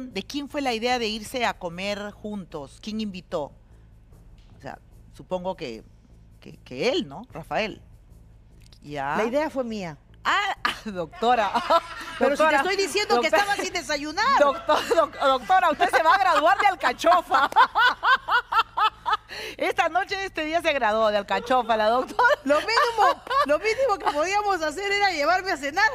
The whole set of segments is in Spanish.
¿de quién fue la idea de irse a comer juntos? ¿Quién invitó? O sea, supongo que, él, ¿no? Rafael. Ya. La idea fue mía. Ah, doctora. Pero si te estoy diciendo que estaba sin desayunar. doctora, usted se va a graduar de alcachofa. Esta noche, este día se graduó de alcachofa la doctora. Lo mínimo, lo mínimo que podíamos hacer era llevarme a cenar.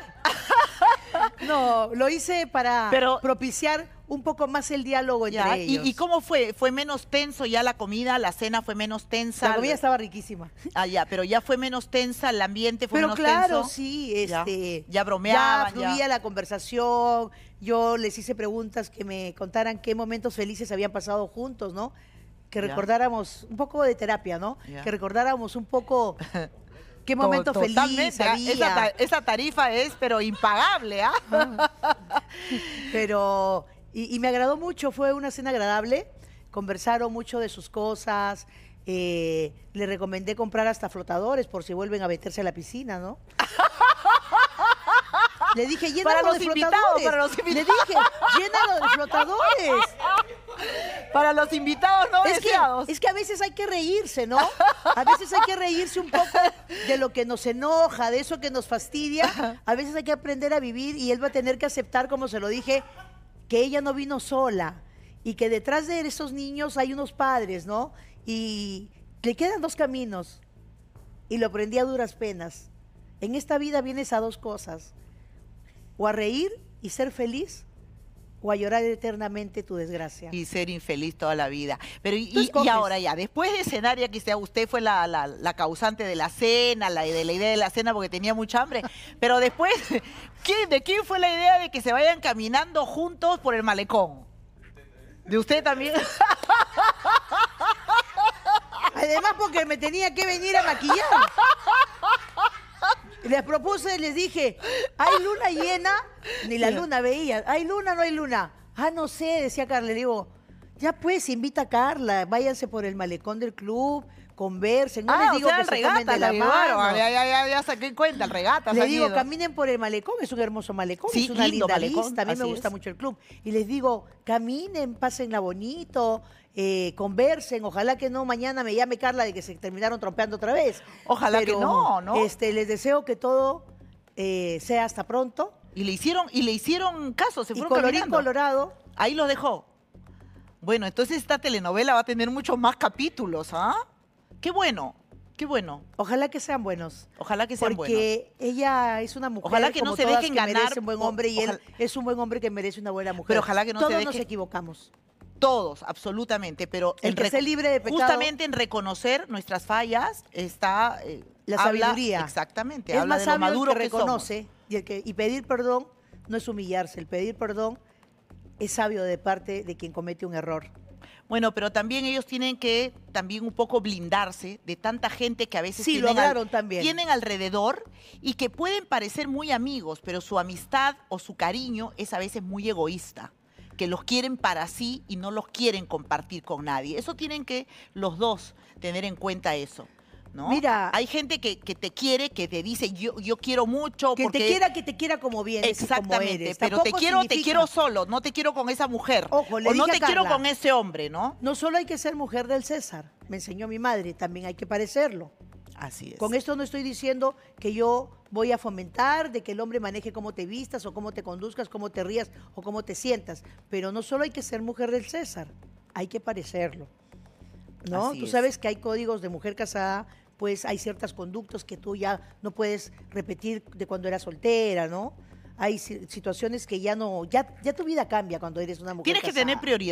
No, lo hice para propiciar un poco más el diálogo ya. ¿Y, cómo fue? ¿Fue menos tenso ya la comida? ¿La cena fue menos tensa? La comida estaba riquísima. Ah, ya, pero ya fue menos tensa, el ambiente fue menos tenso. Pero claro, sí, Ya, este, bromeaba, Ya fluía la conversación. Yo les hice preguntas que me contaran qué momentos felices habían pasado juntos, ¿no? Que recordáramos un poco de terapia, ¿no? Que recordáramos un poco Qué momento feliz ah, Esa, tarifa es, pero impagable, ¿ah? pero, y, me agradó mucho, fue una cena agradable. Conversaron mucho de sus cosas. Eh, le recomendé comprar hasta flotadores por si vuelven a meterse a la piscina, ¿no? Le dije, llénalo los flotadores. Le dije, llénalo de flotadores para los invitados no es Que, es que a veces hay que reírse, ¿no? A veces hay que reírse un poco de lo que nos enoja, de eso que nos fastidia. A veces hay que aprender a vivir y él va a tener que aceptar, como se lo dije, que ella no vino sola y que detrás de esos niños hay unos padres, ¿no? Y le quedan dos caminos y lo aprendí a duras penas. En esta vida vienes a dos cosas, o a reír y ser feliz, o a llorar eternamente tu desgracia. Y ser infeliz toda la vida. Pero y, ahora ya, después de cenar, que quizá usted fue la, causante de la cena, la, de la idea de la cena porque tenía mucha hambre, pero después, ¿de quién fue la idea de que se vayan caminando juntos por el malecón? ¿De usted también? Además porque me tenía que venir a maquillar. Les propuse, les dije, hay luna llena ni la luna veía. ¿Hay luna no hay luna? Ah, no sé, decía Carla. Le digo, ya pues, invita a Carla, váyanse por el malecón del club, conversen. Ah, les digo que regata, la, Ya, ya, ya, ya, saqué cuenta, el regata. Les digo, caminen por el malecón, es un hermoso malecón, sí, es una linda lista, a mí me gusta mucho el club. Y les digo, caminen, pasen pásenla bonito, eh, conversen, ojalá que no mañana me llame Carla de que se terminaron trompeando otra vez. Ojalá que no, ¿no? Este, les deseo que todo eh, sea hasta pronto y le hicieron, y le hicieron caso, se fue fueron colorado. Ahí lo dejó. Bueno, entonces esta telenovela va a tener muchos más capítulos, ¿ah? Qué bueno, qué bueno. Ojalá que sean buenos. Ojalá que sean porque buenos. Porque ella es una mujer ojalá que como no se que ganar, un buen hombre y él es un buen hombre que merece una buena mujer. Pero ojalá que no se deje... Todos nos equivocamos. Todos, absolutamente, pero el que libre de pecado, justamente en reconocer nuestras fallas está eh, la sabiduría. exactamente, es habla más de lo maduro que, reconoce. Y, pedir perdón no es humillarse, el pedir perdón es sabio de parte de quien comete un error. Bueno, pero también ellos tienen que también un poco blindarse de tanta gente que a veces tienen, tienen alrededor y que pueden parecer muy amigos, pero su amistad o su cariño es a veces muy egoísta que los quieren para sí y no los quieren compartir con nadie. Eso tienen que los dos tener en cuenta eso. Mira. Hay gente que, te quiere, que te dice yo, yo quiero mucho. Que te quiera, que te quiera como bien. Exactamente, pero te quiero, te quiero solo, no te quiero con esa mujer. o no te quiero con ese hombre, ¿no? No solo hay que ser mujer del César, me enseñó mi madre, también hay que parecerlo. Así es. Con esto no estoy diciendo que yo voy a fomentar de que el hombre maneje cómo te vistas o cómo te conduzcas, cómo te rías o cómo te sientas. Pero no solo hay que ser mujer del César, hay que parecerlo. ¿No? Tú sabes que hay códigos de mujer casada, pues hay ciertas conductos que tú ya no puedes repetir de cuando eras soltera, ¿no? Hay situaciones que ya no, ya, tu vida cambia cuando eres una mujer. Tienes que tener prioridad.